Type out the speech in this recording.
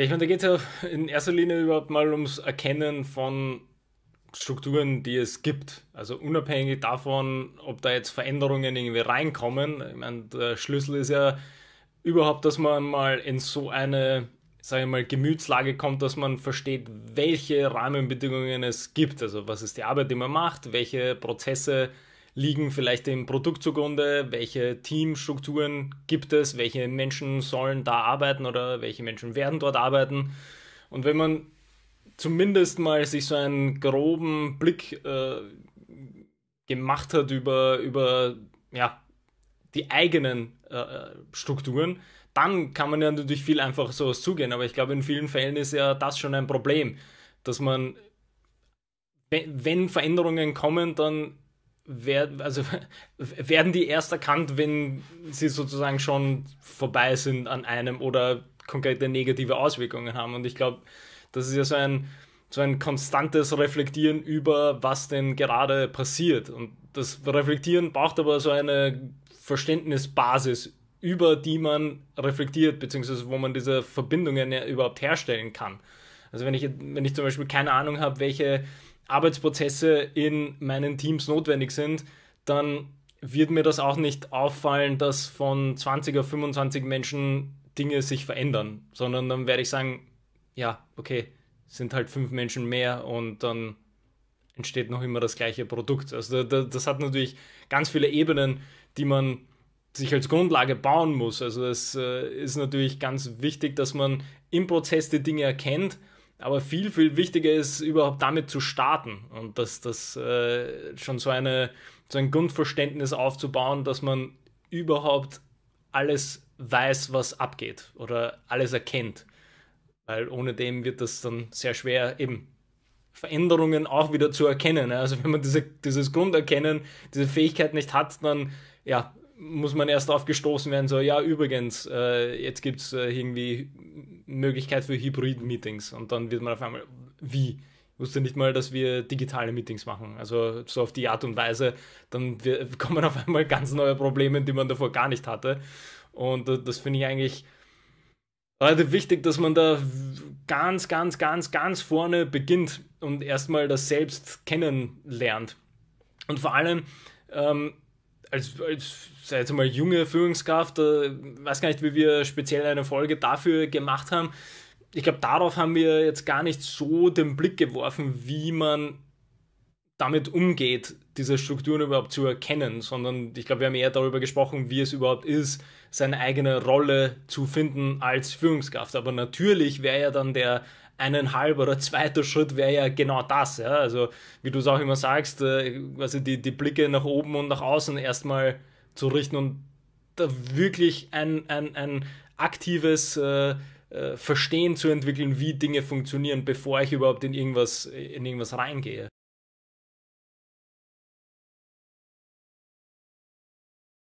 Ja, ich meine, da geht es ja in erster Linie überhaupt mal ums Erkennen von Strukturen, die es gibt. Also unabhängig davon, ob da jetzt Veränderungen irgendwie reinkommen. Ich meine, der Schlüssel ist ja überhaupt, dass man mal in so eine, sage ich mal, Gemütslage kommt, dass man versteht, welche Rahmenbedingungen es gibt. Also was ist die Arbeit, die man macht, welche Prozesse liegen vielleicht dem Produkt zugrunde? Welche Teamstrukturen gibt es? Welche Menschen sollen da arbeiten oder welche Menschen werden dort arbeiten? Und wenn man zumindest mal sich so einen groben Blick äh, gemacht hat über, über ja, die eigenen äh, Strukturen, dann kann man ja natürlich viel einfacher sowas zugehen. Aber ich glaube, in vielen Fällen ist ja das schon ein Problem, dass man, wenn Veränderungen kommen, dann werden, also, werden die erst erkannt, wenn sie sozusagen schon vorbei sind an einem oder konkrete negative Auswirkungen haben. Und ich glaube, das ist ja so ein, so ein konstantes Reflektieren über, was denn gerade passiert. Und das Reflektieren braucht aber so eine Verständnisbasis, über die man reflektiert, beziehungsweise wo man diese Verbindungen ja überhaupt herstellen kann. Also wenn ich, wenn ich zum Beispiel keine Ahnung habe, welche Arbeitsprozesse in meinen Teams notwendig sind, dann wird mir das auch nicht auffallen, dass von 20 auf 25 Menschen Dinge sich verändern, sondern dann werde ich sagen, ja, okay, sind halt fünf Menschen mehr und dann entsteht noch immer das gleiche Produkt. Also das hat natürlich ganz viele Ebenen, die man sich als Grundlage bauen muss. Also es äh, ist natürlich ganz wichtig, dass man im Prozess die Dinge erkennt aber viel, viel wichtiger ist, überhaupt damit zu starten und dass das äh, schon so, eine, so ein Grundverständnis aufzubauen, dass man überhaupt alles weiß, was abgeht oder alles erkennt. Weil ohne dem wird das dann sehr schwer, eben Veränderungen auch wieder zu erkennen. Ne? Also wenn man diese, dieses Grunderkennen, diese Fähigkeit nicht hat, dann ja, muss man erst darauf gestoßen werden, so ja, übrigens, äh, jetzt gibt es äh, irgendwie Möglichkeit für Hybrid-Meetings. Und dann wird man auf einmal, wie? Ich wusste nicht mal, dass wir digitale Meetings machen. Also so auf die Art und Weise, dann kommen auf einmal ganz neue Probleme, die man davor gar nicht hatte. Und äh, das finde ich eigentlich relativ wichtig, dass man da ganz, ganz, ganz, ganz vorne beginnt und erstmal das selbst kennenlernt. Und vor allem, ähm, als, als sei jetzt mal junge Führungskraft, äh, weiß gar nicht, wie wir speziell eine Folge dafür gemacht haben. Ich glaube, darauf haben wir jetzt gar nicht so den Blick geworfen, wie man damit umgeht, diese Strukturen überhaupt zu erkennen, sondern ich glaube, wir haben eher darüber gesprochen, wie es überhaupt ist, seine eigene Rolle zu finden als Führungskraft. Aber natürlich wäre ja dann der eineinhalb oder zweite Schritt wäre ja genau das. Ja? Also wie du es auch immer sagst, äh, also die, die Blicke nach oben und nach außen erstmal zu richten und da wirklich ein, ein, ein aktives äh, äh Verstehen zu entwickeln, wie Dinge funktionieren, bevor ich überhaupt in irgendwas, in irgendwas reingehe.